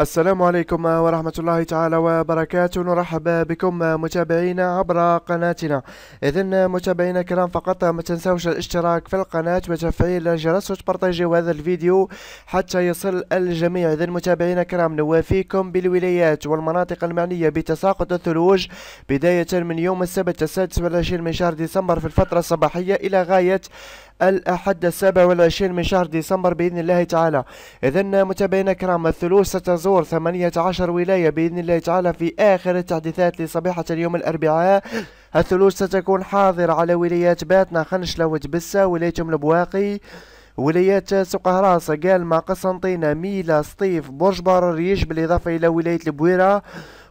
السلام عليكم ورحمة الله تعالى وبركاته نرحب بكم متابعينا عبر قناتنا إذن متابعينا الكرام فقط ما تنسوش الاشتراك في القناة وتفعيل الجرس وتبارطاجيو هذا الفيديو حتى يصل الجميع إذن متابعينا الكرام نوافيكم بالولايات والمناطق المعنية بتساقط الثلوج بداية من يوم السبت السادس والعشرين من شهر ديسمبر في الفترة الصباحية إلى غاية الأحد السابع والعشرين من شهر ديسمبر بإذن الله تعالى إذا متابعينا الكرام الثلوث ستزور ثمانية عشر ولاية بإذن الله تعالى في آخر التحديثات لصبيحة اليوم الأربعاء الثلوث ستكون حاضرة على ولايات باتنا خنشلة وتبسة ولاية البواقي ولايات قال ما قسنطينة ميلا سطيف برج ريش بالإضافة إلى ولاية البويرة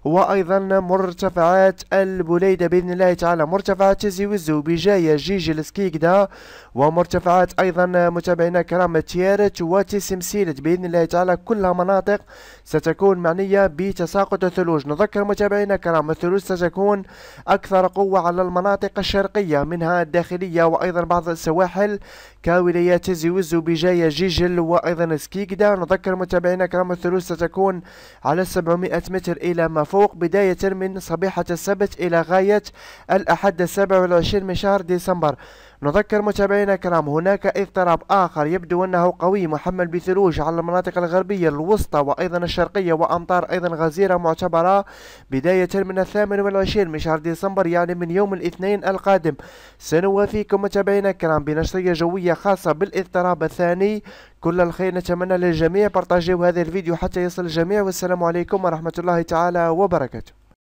وايضا مرتفعات البوليده باذن الله تعالى مرتفعات تيزي وزو بجايه جيجي لسكيكدا ومرتفعات ايضا متابعينا كرام تيارت وتسمسيلت باذن الله تعالى كلها مناطق ستكون معنيه بتساقط الثلوج نذكر متابعينا كرام الثلوج ستكون اكثر قوه على المناطق الشرقيه منها الداخليه وايضا بعض السواحل كولايات تيزي وزو بجايه جيجل وايضا سكيكدا نذكر متابعينا كرام الثلوج ستكون على 700 متر الى ما فوق بداية من صبيحة السبت إلى غاية الأحد السابع والعشرين من شهر ديسمبر نذكر متابعينا الكرام هناك اضطراب آخر يبدو أنه قوي محمل بثلوج على المناطق الغربية الوسطى وأيضا الشرقية وأمطار أيضا غزيرة معتبرة بداية من الثامن والعشرين من شهر ديسمبر يعني من يوم الاثنين القادم سنوافيكم متابعينا الكرام بنشرية جوية خاصة بالاضطراب الثاني كل الخير نتمنى للجميع بارطاجيو هذا الفيديو حتى يصل الجميع والسلام عليكم ورحمة الله تعالى وبركاته